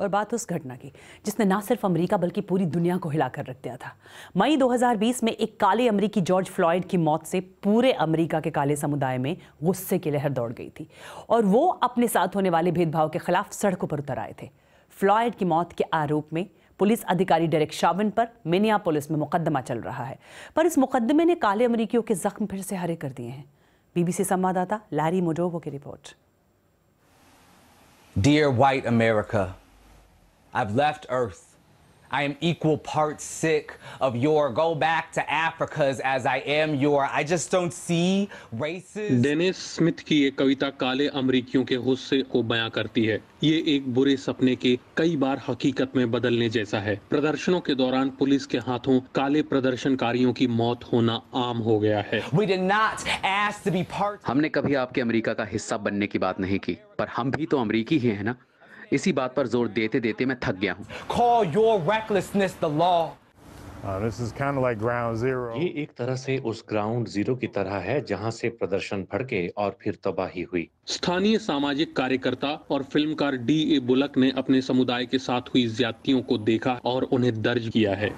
और बात उस घटना की जिसने ना सिर्फ अमेरिका बल्कि पूरी दुनिया को हिला कर रख दिया था मई 2020 में एक काले अमेरिकी जॉर्ज फ्लॉयड की मौत से पूरे अमेरिका के काले समुदाय में गुस्से की लहर दौड़ गई थी और वो अपने साथ होने वाले भेदभाव के खिलाफ सड़कों पर उतर आए थे फ्लॉयड की मौत के आरोप में पुलिस अधिकारी डेरेक शावन पर मिनिया पुलिस में मुकदमा चल रहा है पर इस मुकदमे ने काले अमरीकियों के जख्म फिर से हरे कर दिए हैं बीबीसी संवाददाता लारी मोडोवो की report dear white America I've left Earth. I am equal parts sick of your go back to Africa's as I am your I just don't see races. Dennis Smith की ये कविता काले अमरीकियों के गुस्से को बयां करती है ये एक बुरे सपने के कई बार हकीकत में बदलने जैसा है प्रदर्शनों के दौरान पुलिस के हाथों काले प्रदर्शनकारियों की मौत होना आम हो गया है We did not ask to be part... हमने कभी आपके अमेरिका का हिस्सा बनने की बात नहीं की पर हम भी तो अमरीकी ही है ना इसी बात पर जोर देते देते मैं थक गया हूँ uh, ये एक तरह से उस ग्राउंड जीरो की तरह है जहां से प्रदर्शन भड़के और फिर तबाही हुई स्थानीय सामाजिक कार्यकर्ता और फिल्मकार डी ए बुलक ने अपने समुदाय के साथ हुई ज्यादतियों को देखा और उन्हें दर्ज किया है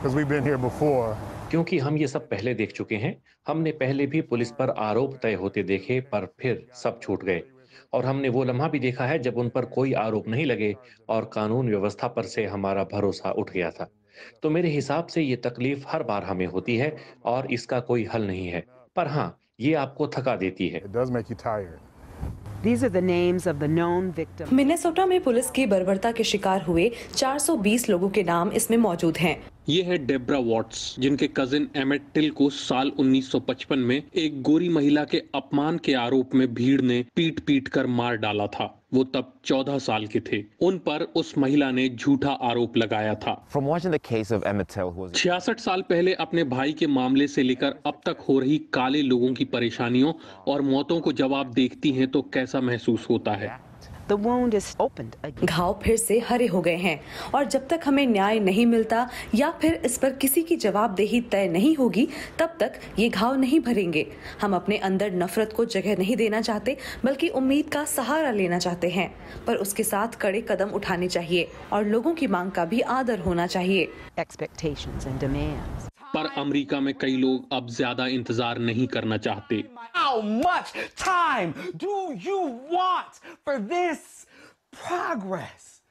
क्योंकि हम ये सब पहले देख चुके हैं हमने पहले भी पुलिस पर आरोप तय होते देखे पर फिर सब छूट गए और हमने वो लम्हा भी देखा है जब उन पर कोई आरोप नहीं लगे और कानून व्यवस्था पर से हमारा भरोसा उठ गया था तो मेरे हिसाब से ये तकलीफ हर बार हमें होती है और इसका कोई हल नहीं है पर हाँ ये आपको थका देती है मिनेसोटा में पुलिस की बर्बरता के शिकार हुए 420 लोगों के नाम इसमें मौजूद हैं। ये है डेब्रा वॉट्स जिनके कजिन एमेट टिल को साल 1955 में एक गोरी महिला के अपमान के आरोप में भीड़ ने पीट पीट कर मार डाला था वो तब 14 साल के थे उन पर उस महिला ने झूठा आरोप लगाया था छियासठ साल पहले अपने भाई के मामले से लेकर अब तक हो रही काले लोगों की परेशानियों और मौतों को जब आप देखती हैं तो कैसा महसूस होता है The wound is opened again. घाव फिर से हरे हो गए हैं और जब तक हमें न्याय नहीं मिलता या फिर इस पर किसी की जवाबदेही तय नहीं होगी तब तक ये घाव नहीं भरेंगे हम अपने अंदर नफरत को जगह नहीं देना चाहते बल्कि उम्मीद का सहारा लेना चाहते हैं पर उसके साथ कड़े कदम उठाने चाहिए और लोगों की मांग का भी आदर होना चाहिए पर अमेरिका में कई लोग अब ज्यादा इंतजार नहीं करना चाहते How much time do you want for this progress?